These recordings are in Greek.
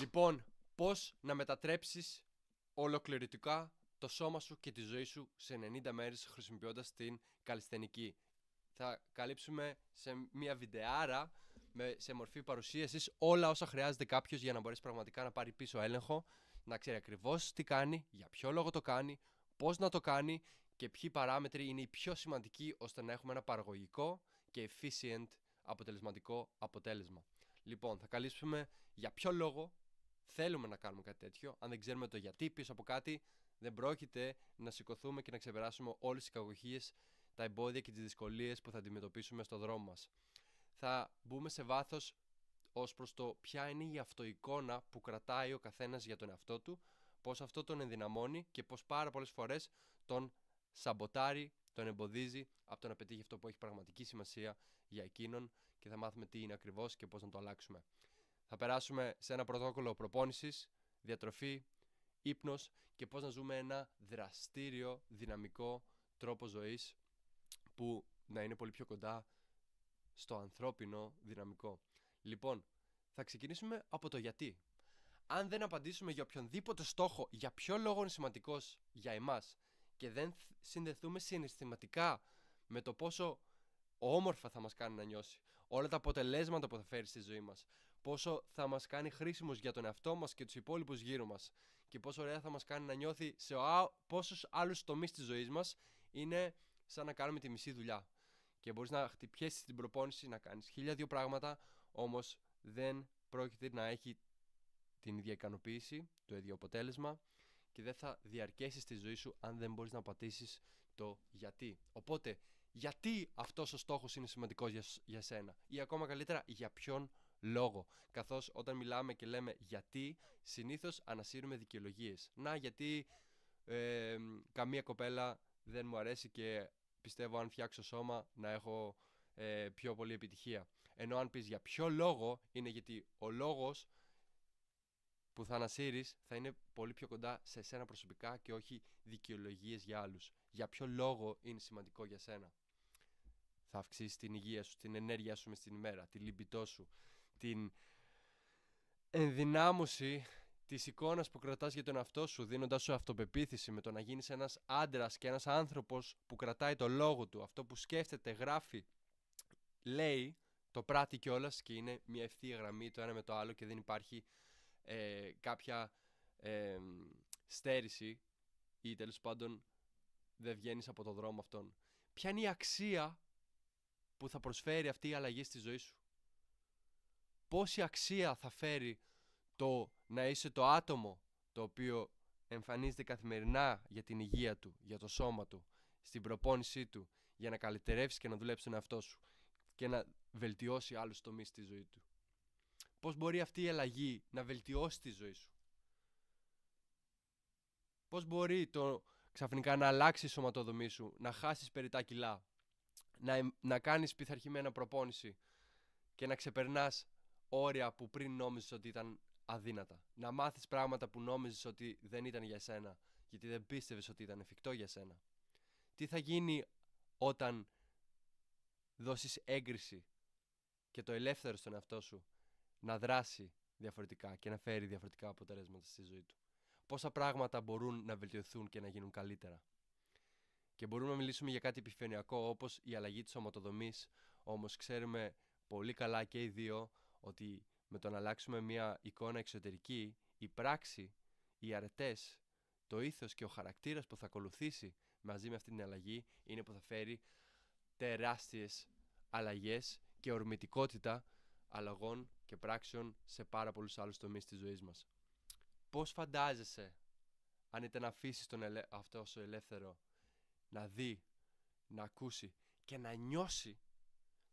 Λοιπόν, πώς να μετατρέψεις ολοκληρωτικά το σώμα σου και τη ζωή σου σε 90 μέρες χρησιμοποιώντας την καλλιστενική. Θα καλύψουμε σε μια βιντεάρα με, σε μορφή παρουσίασης, όλα όσα χρειάζεται κάποιος για να μπορέσει πραγματικά να πάρει πίσω έλεγχο, να ξέρει ακριβώς τι κάνει, για ποιο λόγο το κάνει, πώς να το κάνει και ποιοι παράμετροι είναι οι πιο σημαντικοί ώστε να έχουμε ένα παραγωγικό και efficient αποτελεσματικό αποτέλεσμα. Λοιπόν, θα καλύψουμε για ποιο λόγο θέλουμε να κάνουμε κάτι τέτοιο, αν δεν ξέρουμε το γιατί πίσω από κάτι, δεν πρόκειται να σηκωθούμε και να ξεπεράσουμε όλες τις κακοχίες, τα εμπόδια και τις δυσκολίες που θα αντιμετωπίσουμε στο δρόμο μας. Θα μπούμε σε βάθος ως προς το ποια είναι η αυτοεικόνα που κρατάει ο καθένας για τον εαυτό του, πώς αυτό τον ενδυναμώνει και πώς πάρα πολλές φορές τον σαμποτάρει, τον εμποδίζει από το να πετύχει αυτό που έχει πραγματική σημασία για εκείνον και θα μάθουμε τι είναι ακριβώς και πώς να το αλλάξουμε θα περάσουμε σε ένα πρωτόκολλο προπόνησης, διατροφή, ύπνος και πώς να ζούμε ένα δραστήριο, δυναμικό τρόπο ζωής που να είναι πολύ πιο κοντά στο ανθρώπινο δυναμικό. Λοιπόν, θα ξεκινήσουμε από το γιατί. Αν δεν απαντήσουμε για οποιονδήποτε στόχο, για ποιο λόγο είναι σημαντικός για εμάς και δεν συνδεθούμε συναισθηματικά με το πόσο όμορφα θα μας κάνει να νιώσει, όλα τα αποτελέσματα που θα φέρει στη ζωή μας πόσο θα μας κάνει χρήσιμος για τον εαυτό μας και τους υπόλοιπους γύρω μας και πόσο ωραία θα μας κάνει να νιώθει σε πόσους άλλους τομείς της ζωής μας είναι σαν να κάνουμε τη μισή δουλειά. Και μπορείς να χτυπιέσεις την προπόνηση, να κάνεις χίλια δύο πράγματα, όμως δεν πρόκειται να έχει την ίδια ικανοποίηση, το ίδιο αποτέλεσμα και δεν θα διαρκέσεις τη ζωή σου αν δεν μπορείς να πατήσεις το γιατί. Οπότε, γιατί αυτός ο στόχος είναι σημαντικός για, για σένα, ή ακόμα καλύτερα, για ποιον λόγο. Καθώς όταν μιλάμε και λέμε γιατί, συνήθως ανασύρουμε δικαιολογίες. Να, γιατί καμία κοπέλα δεν μου αρέσει και πιστεύω αν φτιάξω σώμα να έχω ε, πιο πολύ επιτυχία. Ενώ αν πεις για ποιο λόγο, είναι γιατί ο λόγος που θα ανασύρεις θα είναι πολύ πιο κοντά σε σένα προσωπικά και όχι δικαιολογίες για άλλους. Για ποιο λόγο είναι σημαντικό για σένα. Θα αυξήσεις την υγεία σου, την ενέργειά σου μες την ημέρα, τη λυπητό σου, την ενδυνάμωση της εικόνας που κρατάς για τον αυτό σου, δίνοντάς σου αυτοπεποίθηση με το να γίνεις ένας άντρας και ένας άνθρωπος που κρατάει το λόγο του, αυτό που σκέφτεται, γράφει, λέει, το πράττει κιόλας και είναι μια ευθεία γραμμή το ένα με το άλλο και δεν υπάρχει ε, κάποια ε, στέρηση ή τέλος πάντων δεν βγαίνεις από το δρόμο αυτόν. Ποια είναι η αξία που θα προσφέρει αυτή η αλλαγή στη ζωή σου πόση αξία θα φέρει το να είσαι το άτομο το οποίο εμφανίζεται καθημερινά για την υγεία του, για το σώμα του, στην προπόνησή του, για να καλυτερεύσεις και να δουλέψεις τον εαυτό σου και να βελτιώσει άλλους τομείς στη ζωή του. Πώς μπορεί αυτή η αλλαγή να βελτιώσει τη ζωή σου. Πώς μπορεί το ξαφνικά να αλλάξει η σωματοδομή σου, να χάσεις περιτά κιλά, να, να κάνεις πειθαρχημένα προπόνηση και να ξεπερνάς όρια που πριν νόμιζες ότι ήταν αδύνατα. Να μάθεις πράγματα που νόμιζες ότι δεν ήταν για σένα, γιατί δεν πίστευες ότι ήταν εφικτό για σένα. Τι θα γίνει όταν δώσεις έγκριση και το ελεύθερο στον εαυτό σου να δράσει διαφορετικά και να φέρει διαφορετικά αποτελέσματα στη ζωή του. Πόσα πράγματα μπορούν να βελτιωθούν και να γίνουν καλύτερα. Και μπορούμε να μιλήσουμε για κάτι επιφανειακό όπως η αλλαγή της σωματοδομής, όμως ξέρουμε πολύ καλά και οι δύο ότι με το να αλλάξουμε μια εικόνα εξωτερική, η πράξη, οι αρετές, το ήθος και ο χαρακτήρας που θα ακολουθήσει μαζί με αυτή την αλλαγή είναι που θα φέρει τεράστιες αλλαγές και ορμητικότητα αλλαγών και πράξεων σε πάρα πολλούς άλλους τομείς της ζωής μας. Πώς φαντάζεσαι αν ήταν να αφήσεις τον αυτό ο ελεύθερο να δει, να ακούσει και να νιώσει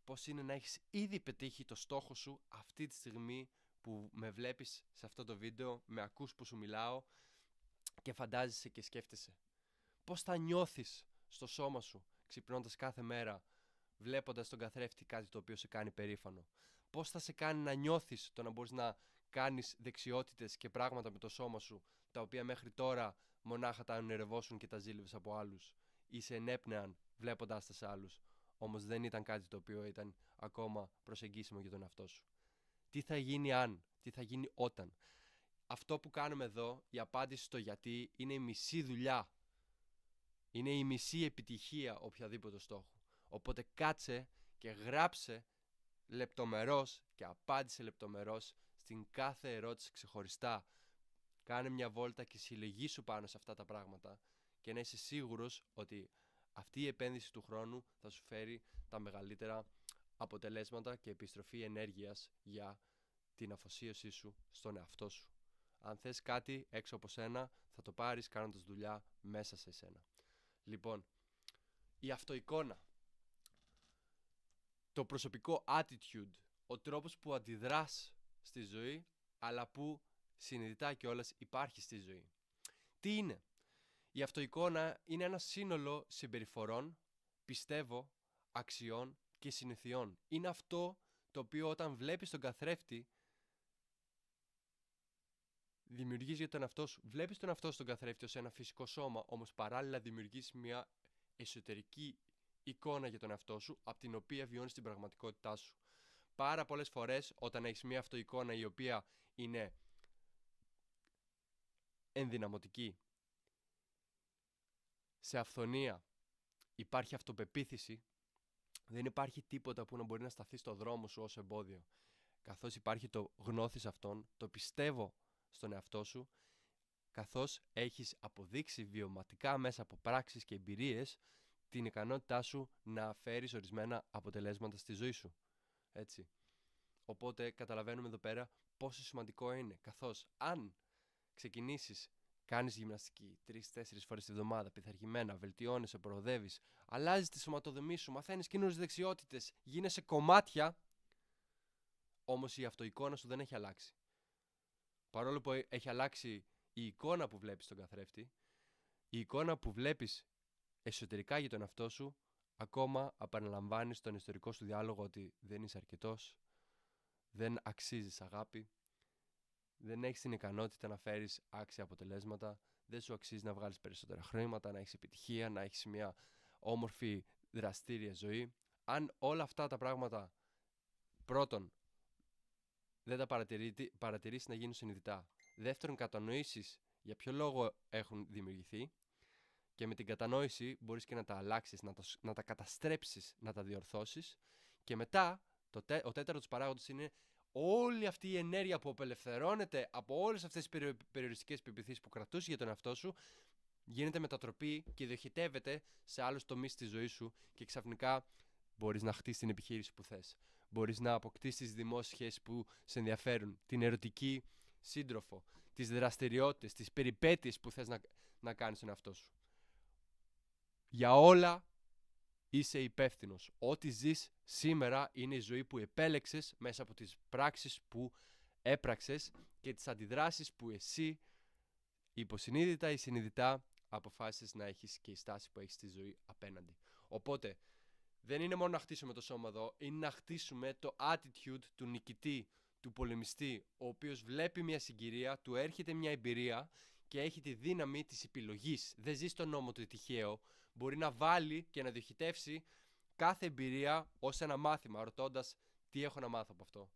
πώς είναι να έχεις ήδη πετύχει το στόχο σου αυτή τη στιγμή που με βλέπεις σε αυτό το βίντεο, με ακούς που σου μιλάω και φαντάζεσαι και σκέφτεσαι. Πώς θα νιώθεις στο σώμα σου ξυπνώντας κάθε μέρα βλέποντας τον καθρέφτη κάτι το οποίο σε κάνει περήφανο. Πώς θα σε κάνει να νιώθεις το να μπορείς να κάνεις δεξιότητες και πράγματα με το σώμα σου τα οποία μέχρι τώρα μονάχα τα ανερευώσουν και τα ζήλευες από άλλους ή σε ενέπνεαν βλέποντάς τα σε άλλους όμως δεν ήταν κάτι το οποίο ήταν ακόμα προσεγγίσιμο για τον εαυτό σου. Τι θα γίνει αν, τι θα γίνει όταν. Αυτό που κάνουμε εδώ, η απάντηση στο γιατί, είναι η μισή δουλειά. Είναι η μισή επιτυχία οποιαδήποτε στόχου. Οπότε κάτσε και γράψε λεπτομερώς και απάντησε λεπτομερώς στην κάθε ερώτηση ξεχωριστά. Κάνε μια βόλτα και συλλογήσου πάνω σε αυτά τα πράγματα και να είσαι σίγουρος ότι αυτή η επένδυση του χρόνου θα σου φέρει τα μεγαλύτερα αποτελέσματα και επιστροφή ενέργειας για την αφοσίωσή σου στον εαυτό σου. Αν θες κάτι έξω από σένα, θα το πάρεις κάνοντας δουλειά μέσα σε σένα. Λοιπόν, η αυτοεικόνα, το προσωπικό attitude, ο τρόπος που αντιδράς στη ζωή, αλλά που συνειδητά κιόλας υπάρχει στη ζωή. Τι είναι? Η αυτοεικόνα είναι ένα σύνολο συμπεριφορών, πιστεύω, αξιών και συνηθιών. Είναι αυτό το οποίο όταν βλέπεις τον καθρέφτη δημιουργείς για τον εαυτό σου. Βλέπεις τον εαυτό σου τον καθρέφτη ως ένα φυσικό σώμα, όμως παράλληλα δημιουργείς μια εσωτερική εικόνα για τον εαυτό σου, από την οποία βιώνεις την πραγματικότητά σου. Πάρα πολλές φορές όταν έχεις μια αυτοεικόνα η οποία είναι ενδυναμωτική σε αυθονία, υπάρχει αυτοπεποίθηση, δεν υπάρχει τίποτα που να μπορεί να σταθεί στο δρόμο σου ως εμπόδιο. Καθώς υπάρχει το γνώθεις αυτόν, το πιστεύω στον εαυτό σου, καθώς έχεις αποδείξει βιωματικά μέσα από πράξεις και εμπειρίες την ικανότητά σου να φέρεις ορισμένα αποτελέσματα στη ζωή σου. Έτσι. Οπότε καταλαβαίνουμε εδώ πέρα πόσο σημαντικό είναι, καθώς αν ξεκινήσεις Κάνεις γυμναστική τρει-τέσσερι φορές τη βδομάδα, πειθαρχημένα, βελτιώνεσαι, προοδεύεις, αλλάζεις τη σωματοδομή σου, μαθαίνεις καινούριες δεξιότητες, γίνεσαι κομμάτια. Όμως η αυτοεικόνα σου δεν έχει αλλάξει. Παρόλο που έχει αλλάξει η εικόνα που βλέπεις στον καθρέφτη, η εικόνα που βλέπεις εσωτερικά για τον εαυτό σου, ακόμα επαναλαμβάνει τον ιστορικό σου διάλογο ότι δεν είσαι αρκετός, δεν αξίζεις αγάπη, δεν έχεις την ικανότητα να φέρεις άξια αποτελέσματα, δεν σου αξίζει να βγάλεις περισσότερα χρήματα, να έχεις επιτυχία, να έχεις μια όμορφη δραστήρια ζωή. Αν όλα αυτά τα πράγματα πρώτον δεν τα παρατηρήσει να γίνουν συνειδητά, δεύτερον κατανοήσεις για ποιο λόγο έχουν δημιουργηθεί και με την κατανόηση μπορείς και να τα αλλάξεις, να τα, να τα καταστρέψεις, να τα διορθώσεις και μετά το, ο τέταρτος παράγοντας είναι όλη αυτή η ενέργεια που απελευθερώνεται από όλες αυτές τις περιοριστικές πεπιθήσεις που κρατούσε για τον εαυτό σου γίνεται μετατροπή και διοχετεύεται σε άλλους τομείς της ζωής σου και ξαφνικά μπορείς να χτίσεις την επιχείρηση που θες. Μπορείς να αποκτήσεις δημόσιες σχέσεις που σε ενδιαφέρουν, την ερωτική σύντροφο, τις δραστηριότητες, τις περιπέτειες που θες να, να κάνεις τον εαυτό σου. Για όλα είσαι υπεύθυνος. Ό,τι ζεις σήμερα είναι η ζωή που επέλεξες μέσα από τις πράξεις που έπραξες και τις αντιδράσεις που εσύ υποσυνείδητα ή συνειδητά αποφάσισες να έχεις και η στάση που έχεις στη ζωή απέναντι. Οπότε, δεν είναι μόνο να χτίσουμε το σώμα εδώ, είναι να χτίσουμε το attitude του νικητή, του πολεμιστή, ο οποίος βλέπει μια συγκυρία, του έρχεται μια εμπειρία και έχει τη δύναμη της επιλογής. Δεν ζεις στον νόμο του τυχαίο, μπορεί να βάλει και να διοχετεύσει κάθε εμπειρία ως ένα μάθημα, ρωτώντας τι έχω να μάθω από αυτό.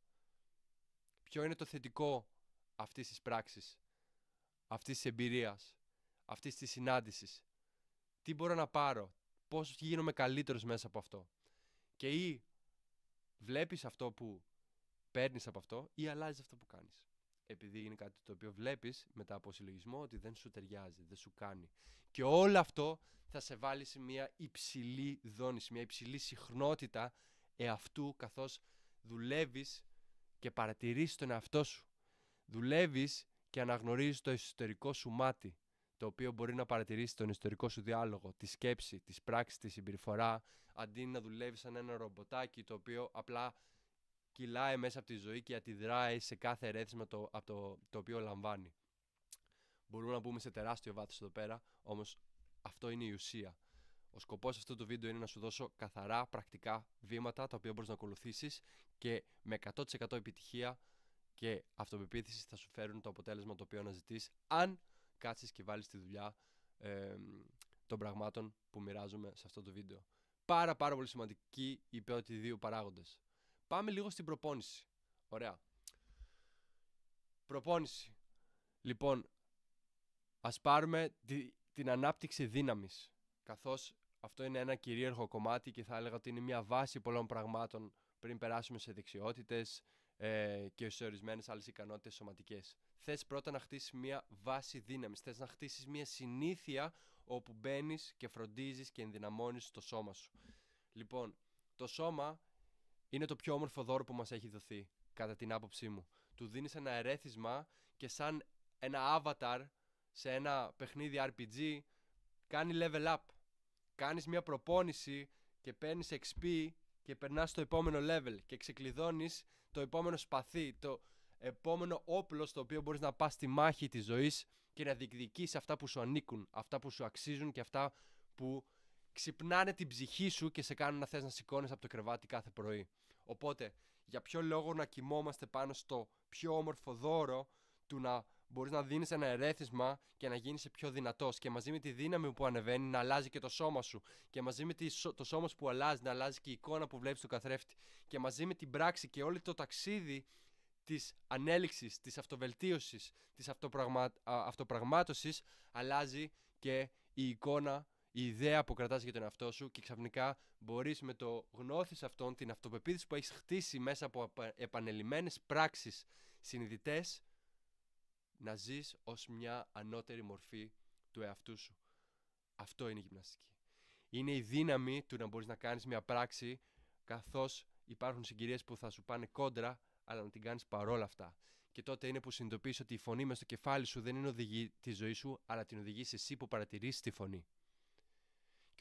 Ποιο είναι το θετικό αυτής της πράξης, αυτής της εμπειρίας, αυτής της συνάντησης. Τι μπορώ να πάρω, πώς γίνομαι καλύτερος μέσα από αυτό. Και ή βλέπεις αυτό που παίρνεις από αυτό ή αλλάζεις αυτό που κάνεις επειδή είναι κάτι το οποίο βλέπεις μετά από συλλογισμό ότι δεν σου ταιριάζει, δεν σου κάνει. Και όλο αυτό θα σε βάλει σε μια υψηλή δόνηση, μια υψηλή συχνότητα εαυτού καθώς δουλεύεις και παρατηρείς τον εαυτό σου. Δουλεύεις και αναγνωρίζεις το εσωτερικό σου μάτι, το οποίο μπορεί να παρατηρήσει τον ιστορικό σου διάλογο, τη σκέψη, τη πράξη, τη συμπεριφορά, αντί να δουλεύεις σαν ένα ρομποτάκι το οποίο απλά κυλάει μέσα από τη ζωή και αντιδράει σε κάθε ερέθισμα το, από το, το οποίο λαμβάνει. Μπορούμε να μπούμε σε τεράστιο βάθος εδώ πέρα, όμως αυτό είναι η ουσία. Ο σκοπός αυτού του βίντεο είναι να σου δώσω καθαρά πρακτικά βήματα τα οποία μπορείς να ακολουθήσεις και με 100% επιτυχία και αυτοπεποίθηση θα σου φέρουν το αποτέλεσμα το οποίο αναζητείς αν κάτσεις και βάλεις τη δουλειά ε, των πραγμάτων που μοιράζουμε σε αυτό το βίντεο. Πάρα πάρα πολύ σημαντική οι δύο παράγοντες. Πάμε λίγο στην προπόνηση. Ωραία. Προπόνηση. Λοιπόν, ας πάρουμε τη, την ανάπτυξη δύναμης, καθώς αυτό είναι ένα κυρίαρχο κομμάτι και θα έλεγα ότι είναι μια βάση πολλών πραγμάτων πριν περάσουμε σε δεξιότητες ε, και σε ορισμένες άλλες ικανότητες σωματικές. Θες πρώτα να χτίσεις μια βάση δύναμης, θες να χτίσεις μια συνήθεια όπου μπαίνεις και φροντίζεις και ενδυναμώνεις το σώμα σου. Λοιπόν, το σώμα είναι το πιο όμορφο δώρο που μας έχει δοθεί, κατά την άποψή μου. Του δίνεις ένα ερέθισμα και σαν ένα avatar σε ένα παιχνίδι RPG κάνει level up. Κάνεις μια προπόνηση και παίρνεις XP και περνάς στο επόμενο level και ξεκλειδώνεις το επόμενο σπαθί, το επόμενο όπλο στο οποίο μπορείς να πας στη μάχη της ζωής και να διεκδικείς αυτά που σου ανήκουν, αυτά που σου αξίζουν και αυτά που ξυπνάνε την ψυχή σου και σε κάνουν να θες να σηκώνεις από το κρεβάτι κάθε πρωί. Οπότε, για ποιο λόγο να κοιμόμαστε πάνω στο πιο όμορφο δώρο του να μπορείς να δίνεις ένα ερέθισμα και να γίνεις πιο δυνατός. Και μαζί με τη δύναμη που ανεβαίνει να αλλάζει και το σώμα σου. Και μαζί με το σώμα σου που αλλάζει να αλλάζει και η εικόνα που βλέπεις του καθρέφτη. Και μαζί με την πράξη και όλο το ταξίδι της ανέλυξης, της αυτοβελτίωσης, της αυτοπραγμάτωσης, αλλάζει και η εικόνα η ιδέα που κρατάς για τον εαυτό σου και ξαφνικά μπορείς με το γνώθη αυτόν, την αυτοπεποίθηση που έχεις χτίσει μέσα από επανελειμμένες πράξεις, συνειδητές να ζεις ως μια ανώτερη μορφή του εαυτού σου. Αυτό είναι η γυμναστική. Είναι η δύναμη του να μπορείς να κάνεις μια πράξη καθώς υπάρχουν συγκυρίες που θα σου πάνε κόντρα, αλλά να την κάνεις παρόλα αυτά. Και τότε είναι που συνειδητοποιείς ότι η φωνή μες στο κεφάλι σου δεν είναι οδηγή τη ζωή σου, αλλά την οδηγείς εσύ που παρατηρείς τη φωνή.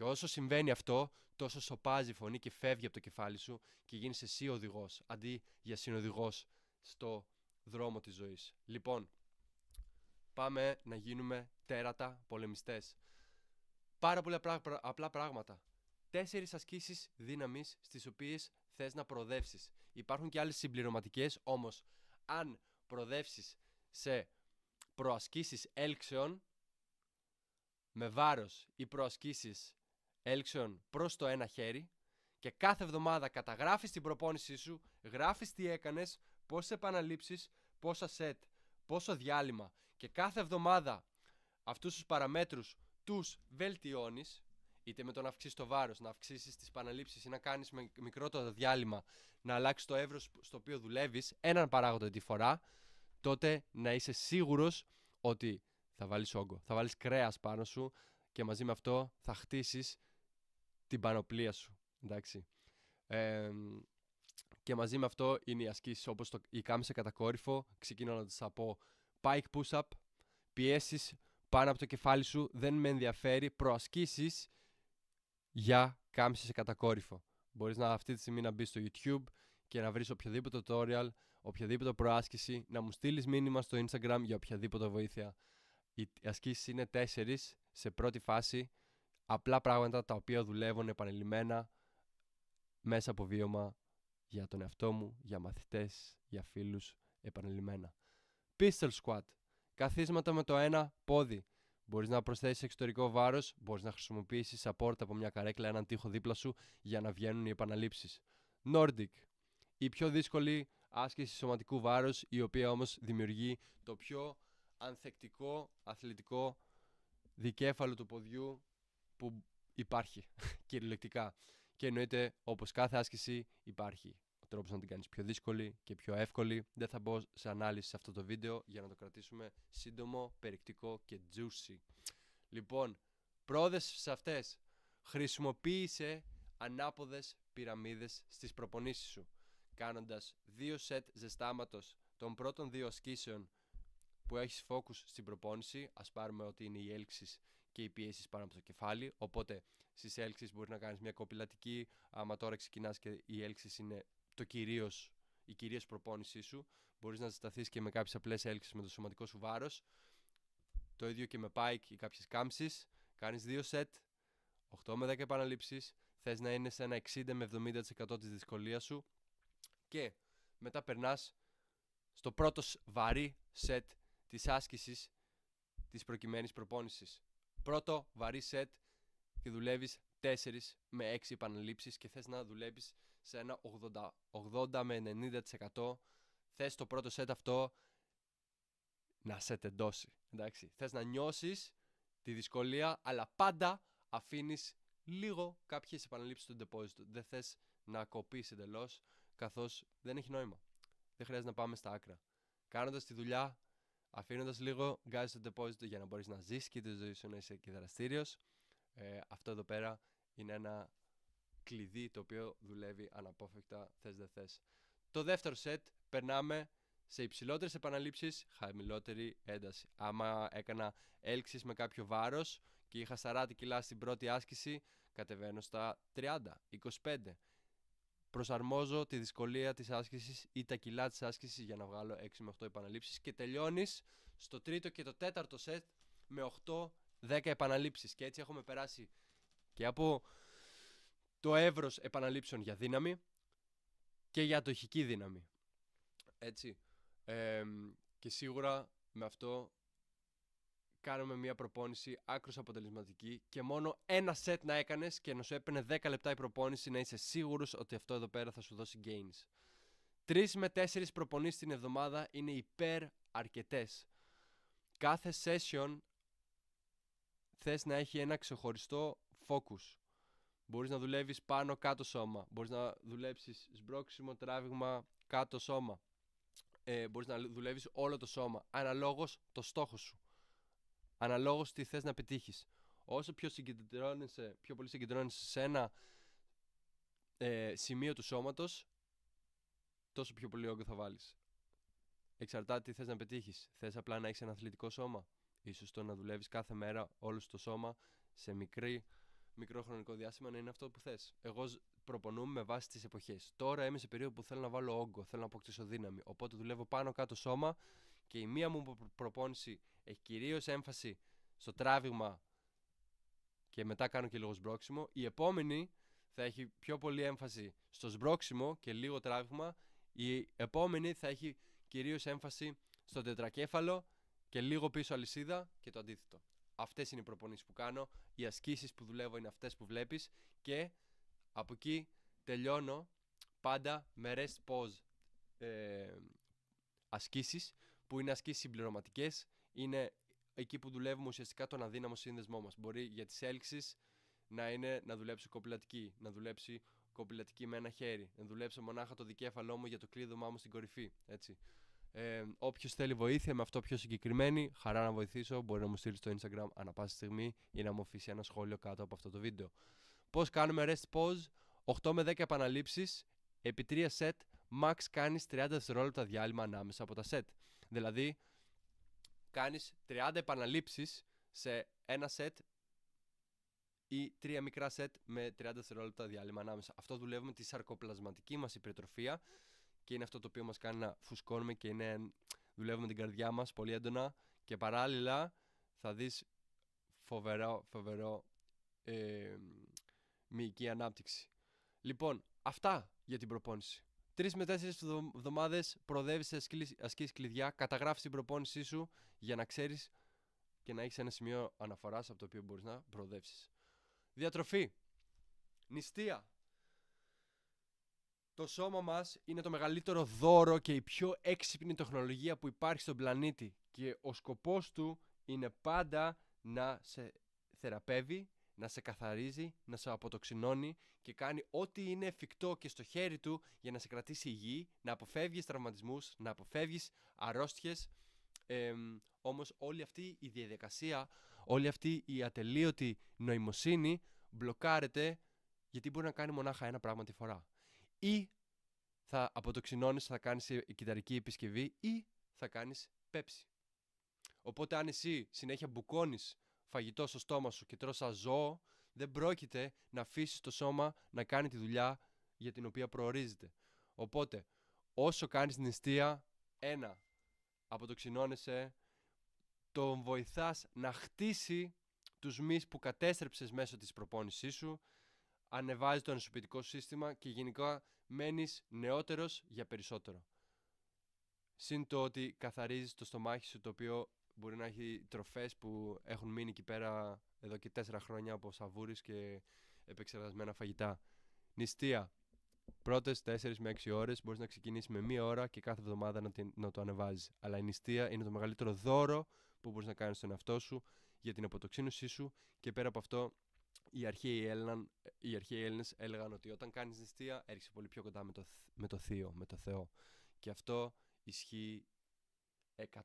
Και όσο συμβαίνει αυτό, τόσο σοπάζει η φωνή και φεύγει από το κεφάλι σου και γίνεις εσύ οδηγός αντί για συνοδηγός στο δρόμο της ζωής. Λοιπόν, πάμε να γίνουμε τέρατα πολεμιστές. Πάρα πολλά απλά πράγματα. Τέσσερις ασκήσεις δύναμης στις οποίες θες να προοδεύσεις. Υπάρχουν και άλλες συμπληρωματικές, όμως αν προοδεύσεις σε προασκήσεις έλξεων με βάρος ή προασκήσεις έλξεων προς το ένα χέρι και κάθε εβδομάδα καταγράφεις την προπόνησή σου, γράφεις τι έκανες, πόσες επαναλήψεις, πόσα σετ, πόσο διάλειμμα και κάθε εβδομάδα αυτούς τους παραμέτρους τους βελτιώνεις είτε με το να αυξήσεις το βάρος, να αυξήσεις τις επαναλήψει ή να κάνεις μικρότερο διάλειμμα, να αλλάξεις το εύρος στο οποίο δουλεύεις, έναν παράγοντα τη φορά, τότε να είσαι σίγουρος ότι θα βάλεις όγκο, θα βάλεις κρέας πάνω σου και μαζί με αυτό θα χτίσεις την πανοπλία σου. Εντάξει. Ε, και μαζί με αυτό είναι οι ασκήσεις όπως το, κάμψη σε κατακόρυφο, ξεκινώ να σας πω pike push-up, πιέσεις πάνω από το κεφάλι σου, δεν με ενδιαφέρει, προασκήσεις για κάμψη σε κατακόρυφο. Μπορείς να αυτή τη στιγμή να μπεις στο YouTube και να βρεις οποιοδήποτε tutorial, οποιαδήποτε προάσκηση, να μου στείλεις μήνυμα στο Instagram για οποιαδήποτε βοήθεια. Οι ασκήσεις είναι τέσσερις σε πρώτη φάση απλά πράγματα τα οποία δουλεύουν επανελειμμένα μέσα από βίωμα για τον εαυτό μου, για μαθητές, για φίλους, επανελειμμένα. Pistol squat. Καθίσματα με το ένα πόδι. Μπορείς να προσθέσεις εξωτερικό βάρος, μπορείς να χρησιμοποιήσεις support από μια καρέκλα, έναν τοίχο δίπλα σου για να βγαίνουν οι επαναλήψεις. Nordic. Η πιο δύσκολη άσκηση σωματικού βάρους, η οποία όμως δημιουργεί το πιο ανθεκτικό αθλητικό δικέφαλο του ποδιού που υπάρχει κυριολεκτικά. Και εννοείται όπως κάθε άσκηση υπάρχει ο να την κάνεις πιο δύσκολη και πιο εύκολη. Δεν θα μπω σε ανάλυση σε αυτό το βίντεο για να το κρατήσουμε σύντομο, περιεκτικό και juicy. Λοιπόν, πρόοδες σε αυτές. Χρησιμοποίησε ανάποδες πυραμίδες στις προπονήσεις σου, κάνοντας δύο σετ ζεστάματος των πρώτων δύο ασκήσεων που έχεις focus στην προπόνηση, ας πάρουμε ότι είναι η έλξης και οι πιέσεις πάνω από το κεφάλι. Οπότε στις έλξεις μπορεί να κάνεις μια κοπηλατική. Άμα τώρα ξεκινάς και οι έλξεις είναι το κυρίως η κυρίως προπόνησή σου, μπορείς να ζεσταθεί και με κάποιες απλές έλξεις με το σωματικό σου βάρος. Το ίδιο και με πάικ ή κάποιες κάμψεις. Κάνεις δύο σετ, 8 με 10 επαναλήψεις. Θες να είναι σε ένα 60 με 70% της δυσκολίας σου. Και μετά περνάς στο πρώτος βαρύ σετ της άσκησης της προκειμένης προπόνησης πρώτο βαρύ σετ και δουλεύεις 4 με 6 επαναλήψεις και θες να δουλεύεις σε ένα 80, 80 με 90% θες το πρώτο σετ αυτό να σε τεντώσει, εντάξει. Θες να νιώσεις τη δυσκολία, αλλά πάντα αφήνεις λίγο κάποιες επαναλήψεις στο deposit. Δεν θες να κοπείς εντελώς, καθώς δεν έχει νόημα. Δεν χρειάζεται να πάμε στα άκρα. Κάνοντας τη δουλειά αφήνοντας λίγο γκάζι στο deposit για να μπορείς να ζήσει και τη ζωή σου να είσαι και δραστήριος. Ε, αυτό εδώ πέρα είναι ένα κλειδί το οποίο δουλεύει αναπόφευκτα θες δεν θες. Το δεύτερο set περνάμε σε υψηλότερες επαναλήψεις, χαμηλότερη ένταση. Άμα έκανα έλξεις με κάποιο βάρος και είχα 40 κιλά στην πρώτη άσκηση, κατεβαίνω στα 30, 25 προσαρμόζω τη δυσκολία της άσκησης ή τα κιλά της άσκησης για να βγάλω 6 με 8 επαναλήψεις και τελειώνεις στο τρίτο και το τέταρτο σετ με 8-10 επαναλήψεις και έτσι έχουμε περάσει και από το εύρος επαναλήψεων για δύναμη και για ατοχική δύναμη. Έτσι. και σίγουρα με αυτό κάνουμε μια προπόνηση άκρως αποτελεσματική και μόνο ένα set να έκανες και να σου έπαιρνε 10 λεπτά η προπόνηση να είσαι σίγουρος ότι αυτό εδώ πέρα θα σου δώσει gains. 3 με 4 προπονήσεις την εβδομάδα είναι υπερ αρκετές. Κάθε session θες να έχει ένα ξεχωριστό focus. Μπορείς να δουλεύεις πάνω κάτω σώμα, Μπορείς να δουλέψεις σμπρόξιμο, τράβηγμα, κάτω σώμα. Ε, μπορείς να δουλεύεις όλο το σώμα, αναλόγως το στόχο σου αναλόγως τι θες να πετύχεις. Όσο πιο, συγκεντρώνεσαι, πιο πολύ συγκεντρώνεσαι σε ένα ε, σημείο του σώματος, τόσο πιο πολύ όγκο θα βάλεις. Εξαρτάται τι θες να πετύχεις. Θες απλά να έχεις ένα αθλητικό σώμα. σω το να δουλεύεις κάθε μέρα όλο το σώμα σε μικρή, μικρό χρονικό διάστημα να είναι αυτό που θες. Εγώ προπονούμε με βάση τις εποχές. Τώρα είμαι σε περίοδο που θέλω να βάλω όγκο, θέλω να αποκτήσω δύναμη. Οπότε δουλεύω πάνω κάτω σώμα και η μία μου προπόνηση έχει κυρίως έμφαση στο τράβηγμα και μετά κάνω και λίγο σμπρόξιμο. Η επόμενη θα έχει πιο πολύ έμφαση στο σμπρόξιμο και λίγο τράβηγμα. Η επόμενη θα έχει κυρίως έμφαση στο τετρακέφαλο και λίγο πίσω αλυσίδα και το αντίθετο. Αυτές είναι οι προπονήσεις που κάνω. Οι ασκήσεις που δουλεύω είναι αυτές που βλέπεις και από εκεί τελειώνω πάντα με rest pause ε, ασκήσεις που είναι ασκήσει συμπληρωματικές, είναι εκεί που δουλεύουμε ουσιαστικά τον αδύναμο σύνδεσμό μας. Μπορεί για τις έλξεις να είναι να δουλέψει κοπηλατική, να δουλέψει κοπηλατική με ένα χέρι, να δουλέψω μονάχα το δικέφαλό μου για το κλείδωμά μου στην κορυφή. Έτσι. Ε, Όποιος θέλει βοήθεια με αυτό πιο συγκεκριμένη, χαρά να βοηθήσω. Μπορεί να μου στείλει στο Instagram ανά πάση στιγμή ή να μου αφήσει ένα σχόλιο κάτω από αυτό το βίντεο. Πώς κάνουμε rest pause, 8 με 10 επαναλήψεις, επί 3 set, max κάνει 30 δευτερόλεπτα διάλειμμα ανάμεσα από τα set. Δηλαδή, κάνεις 30 επαναλήψεις σε ένα σετ ή τρία μικρά σετ με 30 δευτερόλεπτα διάλειμμα ανάμεσα. Αυτό δουλεύουμε τη σαρκοπλασματική μας υπερτροφία και είναι αυτό το οποίο μας κάνει να φουσκώνουμε και είναι, δουλεύουμε την καρδιά μας πολύ έντονα και παράλληλα θα δεις φοβερό, φοβερό ε, μυϊκή ανάπτυξη. Λοιπόν, αυτά για την προπόνηση. Τρεις με τέσσερις εβδομάδε προδεύει σε κλειδιά, καταγράφεις την προπόνησή σου για να ξέρεις και να έχεις ένα σημείο αναφοράς από το οποίο μπορείς να προοδεύσεις. Διατροφή. Νηστεία. Το σώμα μας είναι το μεγαλύτερο δώρο και η πιο έξυπνη τεχνολογία που υπάρχει στον πλανήτη. Και ο σκοπός του είναι πάντα να σε θεραπεύει να σε καθαρίζει, να σε αποτοξινώνει και κάνει ό,τι είναι εφικτό και στο χέρι του για να σε κρατήσει υγιή, να αποφεύγεις τραυματισμούς, να αποφεύγεις αρρώστιες. Ε, όμως όλη αυτή η διαδικασία, όλη αυτή η ατελείωτη νοημοσύνη μπλοκάρεται γιατί μπορεί να κάνει μονάχα ένα πράγμα τη φορά. Ή θα αποτοξινώνεις, θα κάνεις κυταρική επισκευή ή θα κάνεις πέψη. Οπότε αν εσύ συνέχεια μπουκώνεις φαγητό στο στόμα σου και τρως σαν ζώο, δεν πρόκειται να αφήσεις το σώμα να κάνει τη δουλειά για την οποία προορίζεται. Οπότε, όσο κάνεις νηστεία, ένα, αποτοξινώνεσαι, τον βοηθάς να χτίσει τους μυς που κατέστρεψες μέσω της προπόνησής σου, ανεβάζει το ανοσοποιητικό σύστημα και γενικά μένεις νεότερος για περισσότερο. Συν το ότι καθαρίζεις το στομάχι σου το οποίο μπορεί να έχει τροφές που έχουν μείνει εκεί πέρα εδώ και τέσσερα χρόνια από σαβούρις και επεξεργασμένα φαγητά. Νηστεία. Πρώτες 4 με 6 ώρες μπορείς να ξεκινήσεις με μία ώρα και κάθε εβδομάδα να, την, να το ανεβάζεις. Αλλά η νηστεία είναι το μεγαλύτερο δώρο που μπορείς να κάνεις στον εαυτό σου για την αποτοξίνωσή σου και πέρα από αυτό. Οι αρχαίοι, Έλληναν, οι αρχαίοι Έλληνες έλεγαν ότι όταν κάνεις νηστεία έρχεσαι πολύ πιο κοντά με το, με το θείο, με το Θεό. Και αυτό ισχύει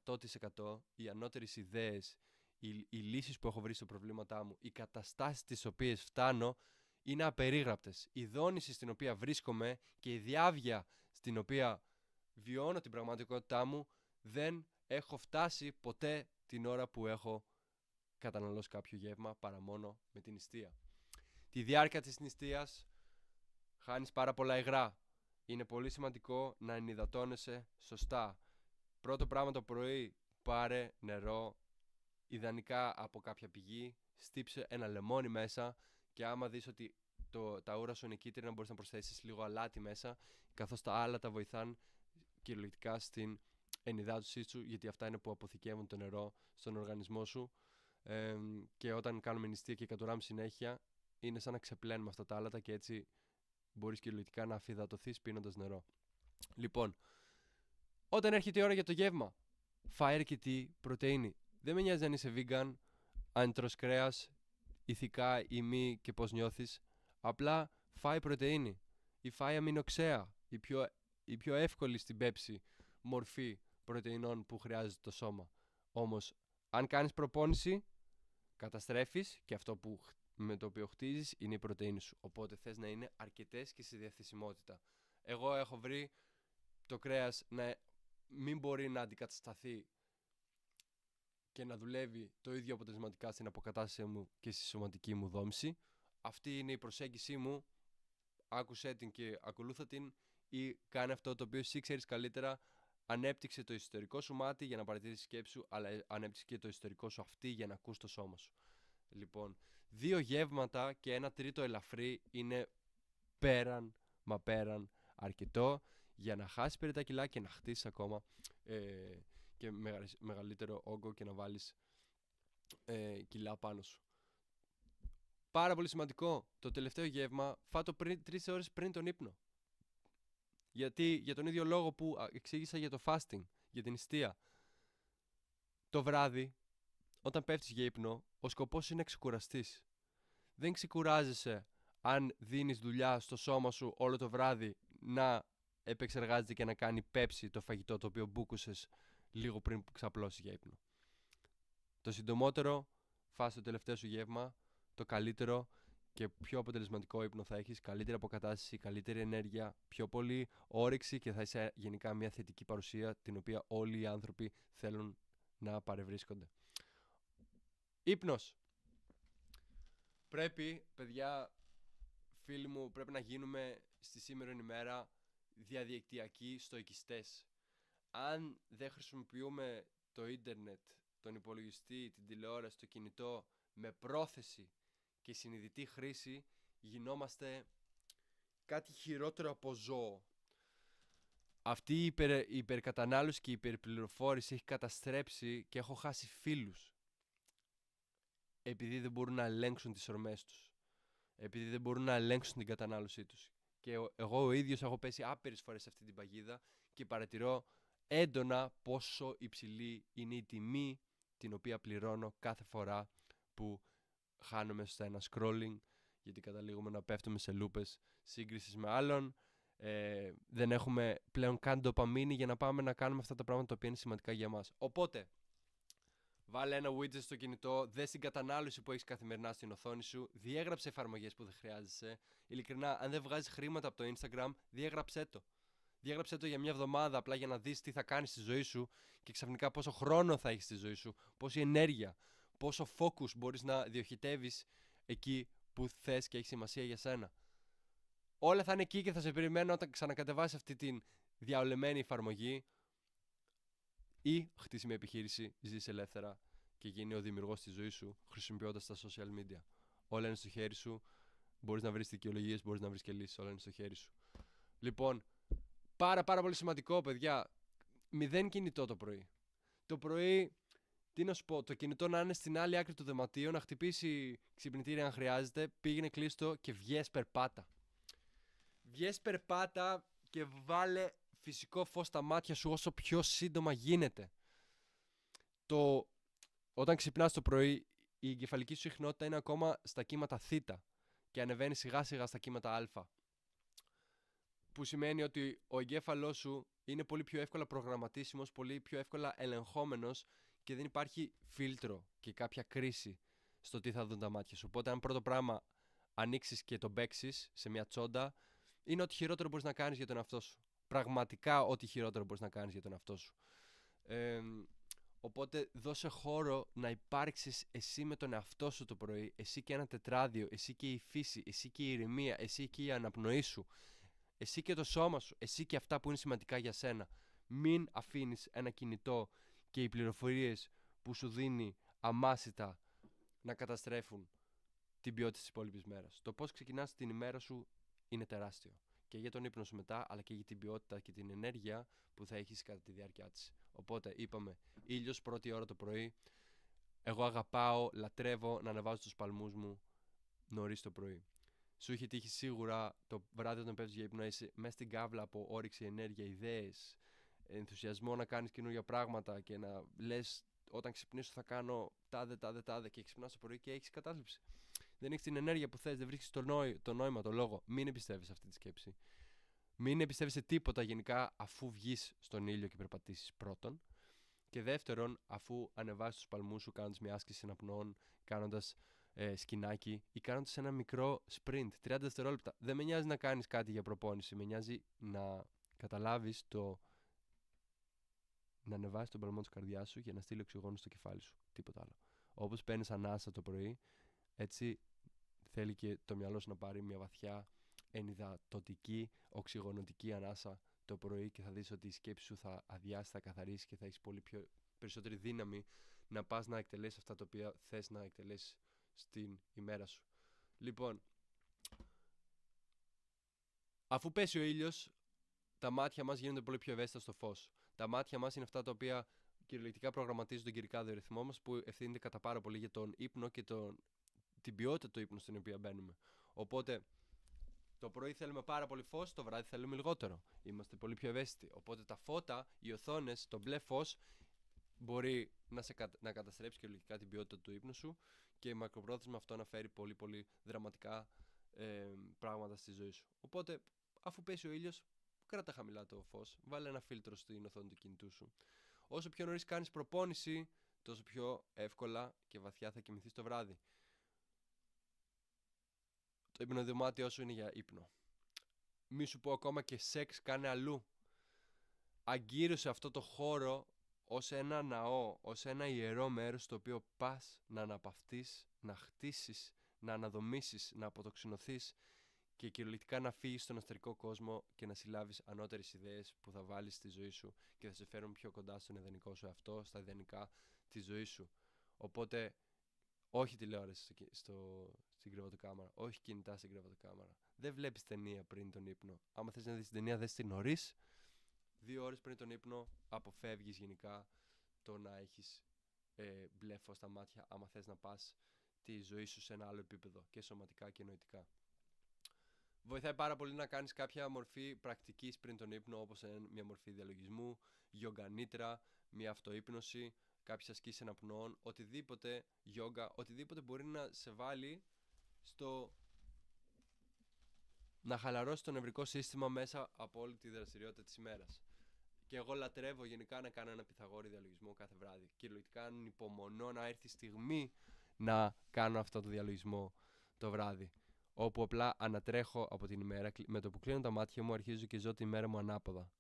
100% οι ανώτερες ιδέες, οι, οι λύσεις που έχω βρει στο προβλήματά μου, οι καταστάσεις στις οποίες φτάνω είναι απερίγραπτες. Η δόνηση στην οποία βρίσκομαι και η διάβια στην οποία βιώνω την πραγματικότητά μου δεν έχω φτάσει ποτέ την ώρα που έχω καταναλώσει κάποιο γεύμα παρά μόνο με την νηστεία. Τη διάρκεια της νηστείας χάνεις πάρα πολλά υγρά. Είναι πολύ σημαντικό να ενυδατώνεσαι σωστά. Πρώτο πράγμα το πρωί, πάρε νερό, ιδανικά από κάποια πηγή, στύψε ένα λεμόνι μέσα και άμα δεις ότι το, τα ούρα σου είναι κίτρινα μπορείς να προσθέσεις λίγο αλάτι μέσα, καθώς τα άλλα τα βοηθάν κυριολεκτικά στην ενυδάτωσή σου, γιατί αυτά είναι που αποθηκεύουν το νερό στον οργανισμό σου και όταν κάνουμε νηστεία και κατουράμε συνέχεια, είναι σαν να ξεπλένουμε αυτά τα άλατα και έτσι μπορείς κυριολεκτικά να αφυδατωθείς πίνοντας νερό. Λοιπόν, όταν έρχεται η ώρα για το γεύμα, φάει αρκετή πρωτενη. Δεν με νοιάζει αν είσαι vegan, αν τρως κρέας, ηθικά ή μη και πώς νιώθεις. Απλά φάει πρωτενη ή φάει αμινοξέα, η πιο, η πιο εύκολη στην πέψη μορφή πρωτεϊνών που χρειάζεται το σώμα. Όμως, αν κάνεις προπόνηση, καταστρέφεις και αυτό που με το οποίο χτίζεις είναι η πρωτεΐνη σου. Οπότε θες να είναι αρκετές και στη διαθεσιμότητα. Εγώ έχω βρει το κρέας να μην μπορεί να αντικατασταθεί και να δουλεύει το ίδιο αποτελεσματικά στην αποκατάστασή μου και στη σωματική μου δόμηση. Αυτή είναι η προσέγγιση μου. Άκουσέ την και ακολούθα την ή κάνε αυτό το οποίο εσύ ξέρεις καλύτερα. Ανέπτυξε το ιστορικό σου μάτι για να παρατηρήσεις τη σκέψη σου, αλλά ανέπτυξε και το ιστορικό σου αυτή για να ακούς το σώμα σου. Λοιπόν, δύο γεύματα και ένα τρίτο ελαφρύ είναι πέραν μα πέραν αρκετό για να χάσεις περί τα κιλά και να χτίσεις ακόμα ε, και μεγαλύτερο όγκο και να βάλεις ε, κιλά πάνω σου. Πάρα πολύ σημαντικό το τελευταίο γεύμα, φάτο πριν, 3 ώρες πριν τον ύπνο. Γιατί για τον ίδιο λόγο που εξήγησα για το fasting, για την ιστία. Το βράδυ, όταν πέφτεις για ύπνο, ο σκοπός είναι να Δεν ξεκουράζεσαι αν δίνεις δουλειά στο σώμα σου όλο το βράδυ να επεξεργάζεται και να κάνει πέψη το φαγητό το οποίο μπούκουσες λίγο πριν ξαπλώσει για ύπνο. Το συντομότερο, φάς το τελευταίο σου γεύμα, το καλύτερο και πιο αποτελεσματικό ύπνο θα έχεις, καλύτερη αποκατάσταση, καλύτερη ενέργεια, πιο πολύ όρεξη και θα είσαι γενικά μια θετική παρουσία την οποία όλοι οι άνθρωποι θέλουν να παρευρίσκονται. Ήπνος. Πρέπει, παιδιά, φίλοι μου, πρέπει να γίνουμε στη σήμερα ημέρα διαδικτυακοί στοικιστές. Αν δεν χρησιμοποιούμε το ίντερνετ, τον υπολογιστή, την τηλεόραση, το κινητό με πρόθεση και συνειδητή χρήση, γινόμαστε κάτι χειρότερο από ζώο. Αυτή η, υπερ, υπερκατανάλωση και η υπερπληροφόρηση έχει καταστρέψει και έχω χάσει φίλους. Επειδή δεν μπορούν να ελέγξουν τις ορμές τους. Επειδή δεν μπορούν να ελέγξουν την κατανάλωσή τους και εγώ ο ίδιος έχω πέσει άπειρες φορές σε αυτή την παγίδα και παρατηρώ έντονα πόσο υψηλή είναι η τιμή την οποία πληρώνω κάθε φορά που χάνομαι στο ένα scrolling γιατί καταλήγουμε να πέφτουμε σε λούπες σύγκρισης με άλλον ε, δεν έχουμε πλέον καν ντοπαμίνη για να πάμε να κάνουμε αυτά τα πράγματα τα οποία είναι σημαντικά για μας. Οπότε, Βάλε ένα widget στο κινητό, δε την κατανάλωση που έχεις καθημερινά στην οθόνη σου, διέγραψε εφαρμογές που δεν χρειάζεσαι. Ειλικρινά, αν δεν βγάζεις χρήματα από το Instagram, διέγραψέ το. Διέγραψε το για μια εβδομάδα απλά για να δεις τι θα κάνεις στη ζωή σου και ξαφνικά πόσο χρόνο θα έχεις στη ζωή σου, πόση ενέργεια, πόσο focus μπορείς να διοχετεύεις εκεί που θες και έχει σημασία για σένα. Όλα θα είναι εκεί και θα σε περιμένω όταν ξανακατεβάσεις αυτή την διαολεμένη εφαρμογή ή χτίσει μια επιχείρηση, ζεις ελεύθερα και γίνει ο δημιουργός της ζωής σου χρησιμοποιώντας τα social media. Όλα είναι στο χέρι σου, μπορείς να βρεις δικαιολογίες, μπορείς να βρεις και λύσεις, όλα είναι στο χέρι σου. Λοιπόν, πάρα πάρα πολύ σημαντικό παιδιά, μηδέν κινητό το πρωί. Το πρωί, τι να σου πω, το κινητό να είναι στην άλλη άκρη του δωματίου, να χτυπήσει ξυπνητήρια αν χρειάζεται, πήγαινε κλείστο και βγει περπάτα. Βγει περπάτα και βάλε φυσικό φως στα μάτια σου όσο πιο σύντομα γίνεται. Το, όταν ξυπνάς το πρωί, η εγκεφαλική σου συχνότητα είναι ακόμα στα κύματα θ και ανεβαίνει σιγά σιγά στα κύματα α. Που σημαίνει ότι ο εγκέφαλός σου είναι πολύ πιο εύκολα προγραμματίσιμος, πολύ πιο εύκολα ελεγχόμενος και δεν υπάρχει φίλτρο και κάποια κρίση στο τι θα δουν τα μάτια σου. Οπότε αν πρώτο πράγμα ανοίξεις και το παίξεις σε μια τσόντα, είναι ό,τι χειρότερο μπορείς να κάνεις για τον εαυτό σου πραγματικά ό,τι χειρότερο μπορείς να κάνεις για τον εαυτό σου. οπότε δώσε χώρο να υπάρξεις εσύ με τον εαυτό σου το πρωί, εσύ και ένα τετράδιο, εσύ και η φύση, εσύ και η ηρεμία, εσύ και η αναπνοή σου, εσύ και το σώμα σου, εσύ και αυτά που είναι σημαντικά για σένα. Μην αφήνεις ένα κινητό και οι πληροφορίες που σου δίνει αμάσιτα να καταστρέφουν την ποιότητα της υπόλοιπης μέρας. Το πώς ξεκινάς την ημέρα σου είναι τεράστιο και για τον ύπνο σου μετά, αλλά και για την ποιότητα και την ενέργεια που θα έχεις κατά τη διάρκεια της. Οπότε είπαμε, ήλιος πρώτη ώρα το πρωί, εγώ αγαπάω, λατρεύω να ανεβάζω τους παλμούς μου νωρίς το πρωί. Σου έχει τύχει σίγουρα το βράδυ όταν πέφτεις για ύπνο είσαι μέσα στην κάβλα από όρεξη, ενέργεια, ιδέες, ενθουσιασμό να κάνεις καινούργια πράγματα και να λες όταν ξυπνήσω θα κάνω τάδε, τάδε, τάδε και ξυπνάς το πρωί και έχεις κατάθλιψη δεν έχεις την ενέργεια που θες, δεν βρίσκεις το, νόη, το νόημα, το λόγο, μην εμπιστεύεις αυτή τη σκέψη. Μην εμπιστεύεσαι τίποτα γενικά αφού βγεις στον ήλιο και περπατήσεις πρώτον. Και δεύτερον, αφού ανεβάσει τους παλμούς σου κάνοντας μια άσκηση συναπνών, κάνοντας ε, σκινάκι ή κάνοντας ένα μικρό sprint, 30 δευτερόλεπτα. Δεν με νοιάζει να κάνεις κάτι για προπόνηση. Με νοιάζει να καταλάβεις το. να ανεβάσεις τον παλμό της καρδιάς σου για να στείλει οξυγόνο στο κεφάλι σου. Τίποτα άλλο. Όπως παίρνεις ανάσα το πρωί, έτσι θέλει και το μυαλό σου να πάρει μια βαθιά ενυδατωτική, οξυγονωτική ανάσα το πρωί και θα δεις ότι η σκέψη σου θα αδειάσει, θα καθαρίσει και θα έχεις πολύ πιο, περισσότερη δύναμη να πας να εκτελέσεις αυτά τα οποία θες να εκτελέσεις στην ημέρα σου. Λοιπόν, αφού πέσει ο ήλιος, τα μάτια μας γίνονται πολύ πιο ευαίσθητα στο φως. Τα μάτια μας είναι αυτά τα οποία κυριολεκτικά προγραμματίζουν τον κυρικάδιο ρυθμό μας που ευθύνεται κατά πάρα πολύ για τον ύπνο και τον την ποιότητα του ύπνου στην οποία μπαίνουμε. Οπότε το πρωί θέλουμε πάρα πολύ φως, το βράδυ θέλουμε λιγότερο. Είμαστε πολύ πιο ευαίσθητοι. Οπότε τα φώτα, οι οθόνες, το μπλε φως μπορεί να, σε, να καταστρέψει και λογικά την ποιότητα του ύπνου σου και η μακροπρόθεσμα αυτό να φέρει πολύ πολύ δραματικά ε, πράγματα στη ζωή σου. Οπότε αφού πέσει ο ήλιος, κράτα χαμηλά το φως, βάλε ένα φίλτρο στην οθόνη του κινητού σου. Όσο πιο νωρίς κάνεις προπόνηση, τόσο πιο εύκολα και βαθιά θα κοιμηθείς το βράδυ το υπνοδωμάτιό σου είναι για ύπνο. Μη σου πω ακόμα και σεξ κάνε αλλού. Αγκύρωσε αυτό το χώρο ως ένα ναό, ως ένα ιερό μέρος στο οποίο πας να αναπαυτείς, να χτίσεις, να αναδομήσεις, να αποτοξινωθείς και κυριολεκτικά να φύγεις στον αστερικό κόσμο και να συλλάβεις ανώτερες ιδέες που θα βάλεις στη ζωή σου και θα σε φέρουν πιο κοντά στον ιδανικό σου αυτό, στα ιδανικά της ζωής σου. Οπότε, όχι τηλεόραση στο, στην κρεβατοκάμαρα. Όχι κινητά στην κρεβατοκάμαρα. Δεν βλέπεις ταινία πριν τον ύπνο. Άμα θες να δεις την ταινία, δες την νωρίς. Δύο ώρες πριν τον ύπνο, αποφεύγεις γενικά το να έχεις ε, μπλε φω στα μάτια. Άμα θες να πας τη ζωή σου σε ένα άλλο επίπεδο και σωματικά και νοητικά. Βοηθάει πάρα πολύ να κάνεις κάποια μορφή πρακτικής πριν τον ύπνο, όπως μια μορφή διαλογισμού, γιογκανίτρα, μια αυτούπνωση, κάποιες ασκήσεις αναπνοών, οτιδήποτε, γιόγκα, οτιδήποτε μπορεί να σε βάλει στο να χαλαρώσει το νευρικό σύστημα μέσα από όλη τη δραστηριότητα της ημέρας. Και εγώ λατρεύω γενικά να κάνω ένα πιθαγόρι διαλογισμό κάθε βράδυ. Κυριολεκτικά υπομονώ να έρθει η στιγμή να κάνω αυτό το διαλογισμό το βράδυ. Όπου απλά ανατρέχω από την ημέρα, με το που κλείνω τα μάτια μου αρχίζω και ζω τη μέρα μου ανάποδα.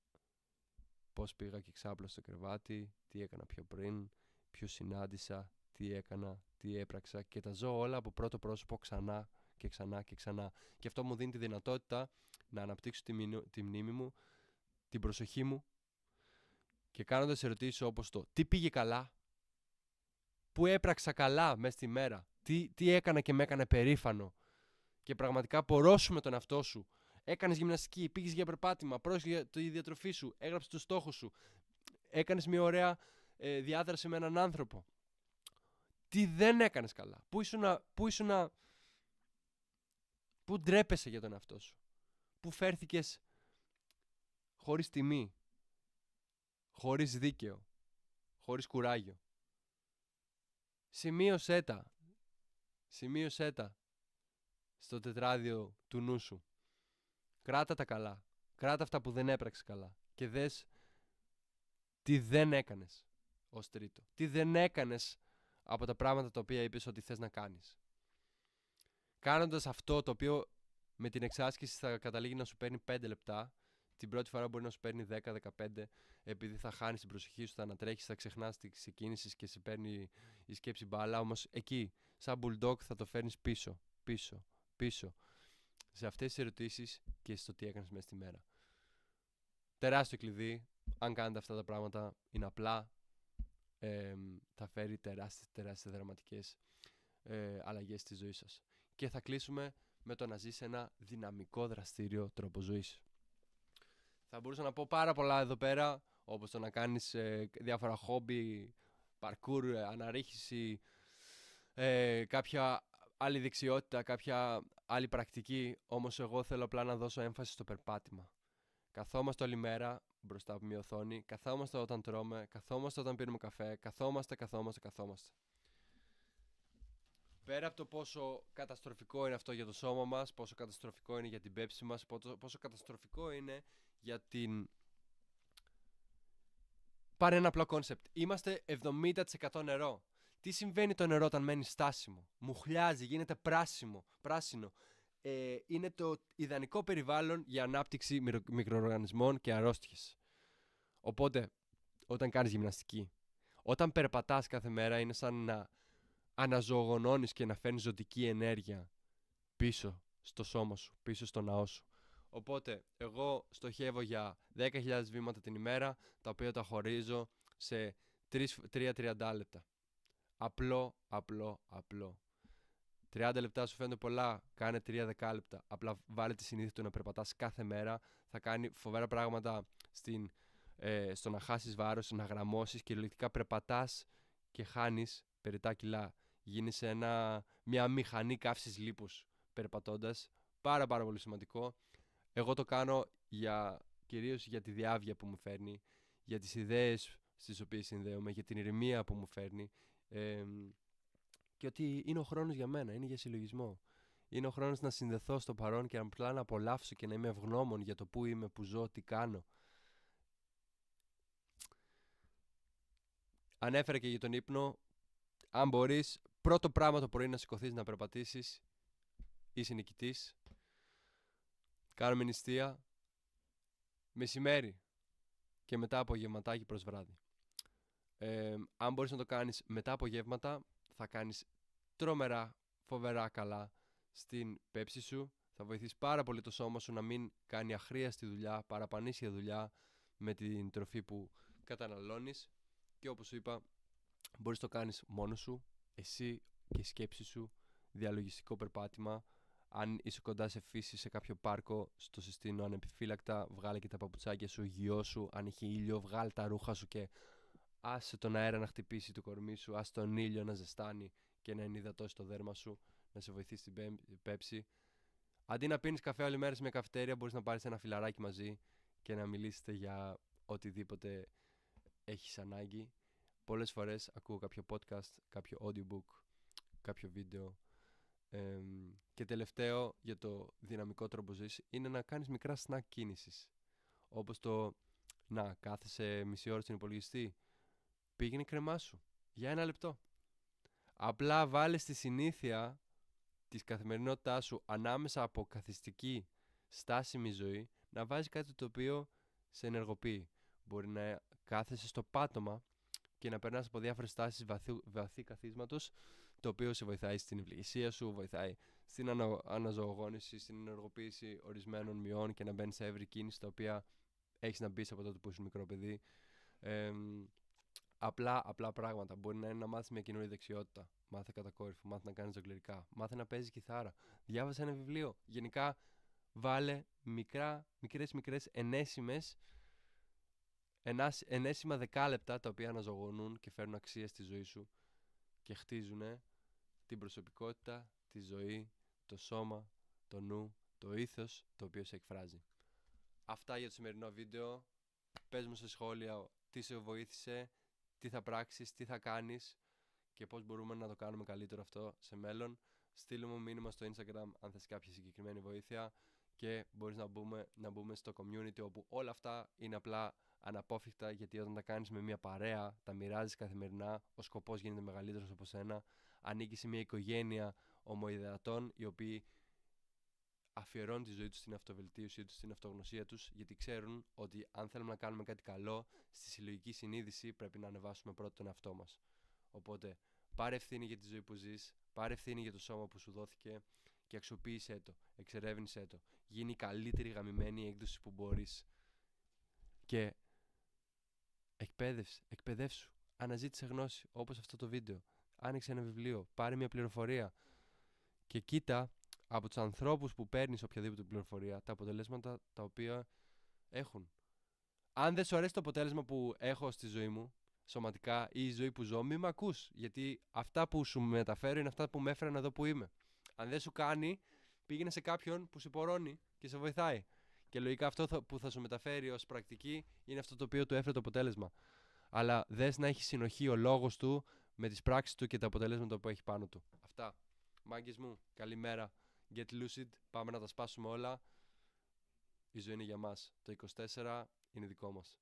Πώς πήγα και ξάπλω στο κρεβάτι, τι έκανα πιο πριν, ποιους συνάντησα, τι έκανα, τι έπραξα και τα ζω όλα από πρώτο πρόσωπο ξανά και ξανά και ξανά. Και αυτό μου δίνει τη δυνατότητα να αναπτύξω τη, τη μνήμη μου, την προσοχή μου και κάνοντας ερωτήσεις όπως το τι πήγε καλά, που έπραξα καλά μέσα στη μέρα, τι, τι έκανα και με έκανε περήφανο και πραγματικά πορώσουμε τον εαυτό σου. Έκανες γυμναστική, πήγες για περπάτημα, για τη διατροφή σου, έγραψε το στόχο σου. Έκανες μια ωραία ε, διάδραση με έναν άνθρωπο τι δεν έκανες καλά, πού να... πού να, πού ντρέπεσαι για τον εαυτό σου, πού φέρθηκες χωρίς τιμή, χωρίς δίκαιο, χωρίς κουράγιο. Σημείωσέ τα, σημείωσέ τα στο τετράδιο του νου σου. Κράτα τα καλά, κράτα αυτά που δεν έπραξε καλά και δες τι δεν έκανες ως τρίτο. Τι δεν έκανες από τα πράγματα τα οποία είπες ότι θες να κάνεις. Κάνοντας αυτό το οποίο με την εξάσκηση θα καταλήγει να σου παίρνει 5 λεπτά, την πρώτη φορά μπορεί να σου παίρνει 10-15 επειδή θα χάνεις την προσοχή σου, θα ανατρέχεις, θα ξεχνάς τη ξεκίνηση και σε παίρνει η σκέψη μπάλα, όμως εκεί σαν bulldog θα το φέρνεις πίσω, πίσω, πίσω σε αυτές τις ερωτήσεις και στο τι έκανες μέσα στη μέρα. Τεράστιο κλειδί, αν κάνετε αυτά τα πράγματα είναι απλά, θα φέρει τεράστιες, τεράστιες δραματικές ε, αλλαγές στη ζωή σας. Και θα κλείσουμε με το να ζεις ένα δυναμικό δραστήριο τρόπο ζωής. Θα μπορούσα να πω πάρα πολλά εδώ πέρα, όπως το να κάνεις ε, διάφορα χόμπι, παρκούρ, ε, αναρρίχηση, ε, κάποια άλλη δεξιότητα, κάποια άλλη πρακτική, όμως εγώ θέλω απλά να δώσω έμφαση στο περπάτημα. Καθόμαστε όλη μέρα, μπροστά από μια οθόνη. Καθόμαστε όταν τρώμε, καθόμαστε όταν πίνουμε καφέ, καθόμαστε, καθόμαστε, καθόμαστε. Πέρα από το πόσο καταστροφικό είναι αυτό για το σώμα μας, πόσο καταστροφικό είναι για την πέψη μας, πόσο, πόσο καταστροφικό είναι για την... Πάρε ένα απλό κόνσεπτ. Είμαστε 70% νερό. Τι συμβαίνει το νερό όταν μένει στάσιμο. Μουχλιάζει, γίνεται πράσιμο, πράσινο ε, είναι το ιδανικό περιβάλλον για ανάπτυξη μικροοργανισμών και αρρώστιες. Οπότε, όταν κάνεις γυμναστική, όταν περπατάς κάθε μέρα είναι σαν να αναζωογονώνεις και να φέρνεις ζωτική ενέργεια πίσω στο σώμα σου, πίσω στο ναό σου. Οπότε, εγώ στοχεύω για 10.000 βήματα την ημέρα, τα οποία τα χωρίζω σε 3-30 λεπτά. Απλό, απλό, απλό. 30 λεπτά σου φαίνονται πολλά, κάνε 3 δεκάλεπτα. Απλά βάλε τη συνήθεια του να περπατάς κάθε μέρα. Θα κάνει φοβερά πράγματα στην, ε, στο να χάσεις βάρος, να γραμμώσεις. Κυριολεκτικά περπατάς και χάνεις περιτά κιλά. Γίνει μια μηχανή καύσης λίπους περπατώντας. Πάρα πάρα πολύ σημαντικό. Εγώ το κάνω για, κυρίως για τη διάβια που μου φέρνει, για τις ιδέες στις οποίες συνδέομαι, για την ηρεμία που μου φέρνει, ε, γιατί ότι είναι ο χρόνος για μένα, είναι για συλλογισμό. Είναι ο χρόνος να συνδεθώ στο παρόν και απλά να απολαύσω και να είμαι ευγνώμων για το που είμαι, που ζω, τι κάνω. Ανέφερα και για τον ύπνο. Αν μπορείς, πρώτο πράγμα το πρωί να σηκωθείς να περπατήσεις, είσαι νικητής. Κάνουμε νηστεία. Μεσημέρι και μετά απογευματάκι προς βράδυ. Ε, αν μπορείς να το κάνεις μετά απογεύματα, θα κάνεις τρομερά φοβερά καλά στην πέψη σου. Θα βοηθήσεις πάρα πολύ το σώμα σου να μην κάνει αχρίαστη δουλειά, παραπανήσια δουλειά με την τροφή που καταναλώνεις και όπως σου είπα μπορείς να το κάνεις μόνος σου, εσύ και η σκέψη σου, διαλογιστικό περπάτημα, αν είσαι κοντά σε φύση, σε κάποιο πάρκο, στο συστήνω ανεπιφύλακτα, βγάλε και τα παπουτσάκια σου, γιό σου, αν έχει ήλιο, βγάλε τα ρούχα σου και άσε τον αέρα να χτυπήσει το κορμί σου, άσε τον ήλιο να ζεστάνει και να ενυδατώσει το δέρμα σου, να σε βοηθήσει την πέψη. Αντί να πίνεις καφέ όλη μέρα σε μια καφετέρια, μπορείς να πάρεις ένα φιλαράκι μαζί και να μιλήσετε για οτιδήποτε έχεις ανάγκη. Πολλές φορές ακούω κάποιο podcast, κάποιο audiobook, κάποιο βίντεο. Ε, και τελευταίο για το δυναμικό τρόπο ζωής είναι να κάνεις μικρά snack κίνησης. Όπως το να κάθεσαι μισή ώρα στην υπολογιστή πήγαινε κρεμά σου. για ένα λεπτό. Απλά βάλε στη συνήθεια της καθημερινότητάς σου ανάμεσα από καθιστική στάσιμη ζωή να βάζεις κάτι το οποίο σε ενεργοποιεί. Μπορεί να κάθεσαι στο πάτωμα και να περνάς από διάφορες τάσεις βαθύ, βαθύ καθίσματος το οποίο σε βοηθάει στην ευληγησία σου, βοηθάει στην ανα, αναζωογόνηση, στην ενεργοποίηση ορισμένων μειών και να μπαίνεις σε εύρη κίνηση τα οποία έχεις να μπεις από τότε που είσαι μικρό παιδί. Ε, απλά, απλά πράγματα. Μπορεί να είναι να μάθεις μια καινούργια δεξιότητα. Μάθε κατακόρυφο, μάθε να κάνεις ζωγκλερικά, μάθε να παίζεις κιθάρα. Διάβασε ένα βιβλίο. Γενικά, βάλε μικρά, μικρές μικρές ενέσιμες ενάς, ενέσιμα δεκάλεπτα τα οποία αναζωογονούν και φέρνουν αξία στη ζωή σου και χτίζουν την προσωπικότητα, τη ζωή, το σώμα, το νου, το ήθος το οποίο σε εκφράζει. Αυτά για το σημερινό βίντεο. Πες μου σε σχόλια τι σε βοήθησε, τι θα πράξεις, τι θα κάνεις και πώς μπορούμε να το κάνουμε καλύτερο αυτό σε μέλλον. Στείλουμε μου μήνυμα στο Instagram αν θες κάποια συγκεκριμένη βοήθεια και μπορείς να μπούμε, να μπούμε στο community όπου όλα αυτά είναι απλά αναπόφευκτα γιατί όταν τα κάνεις με μια παρέα, τα μοιράζεις καθημερινά, ο σκοπός γίνεται μεγαλύτερος από σένα, ανήκει σε μια οικογένεια ομοειδεατών οι οποίοι αφιερώνουν τη ζωή τους στην αυτοβελτίωσή τους, στην αυτογνωσία τους, γιατί ξέρουν ότι αν θέλουμε να κάνουμε κάτι καλό, στη συλλογική συνείδηση πρέπει να ανεβάσουμε πρώτα τον εαυτό μας. Οπότε, πάρε ευθύνη για τη ζωή που ζεις, πάρε ευθύνη για το σώμα που σου δόθηκε και αξιοποίησέ το, εξερεύνησέ το. Γίνει η καλύτερη γαμημένη έκδοση που μπορείς. Και εκπαίδευση, εκπαιδεύσου. Αναζήτησε γνώση, όπως αυτό το βίντεο. Άνοιξε ένα βιβλίο, πάρε μια πληροφορία και κοίτα από τους ανθρώπους που παίρνεις οποιαδήποτε πληροφορία τα αποτελέσματα τα οποία έχουν. Αν δεν σου αρέσει το αποτέλεσμα που έχω στη ζωή μου, σωματικά ή η ζωή που ζω, μη με ακούς, γιατί αυτά που σου μεταφέρω είναι αυτά που με έφεραν εδώ που είμαι. Αν δεν σου κάνει, πήγαινε σε κάποιον που σε πορώνει και σε βοηθάει. Και λογικά αυτό που θα σου μεταφέρει ως πρακτική είναι αυτό το οποίο του έφερε το αποτέλεσμα. Αλλά δες να έχει συνοχή ο λόγος του με τις πράξεις του και τα αποτελέσματα που έχει πάνω του. Αυτά. Μάγκες μου, καλημέρα. Get lucid, πάμε να τα σπάσουμε όλα. Η ζωή είναι για μας. Το 24 είναι δικό μας.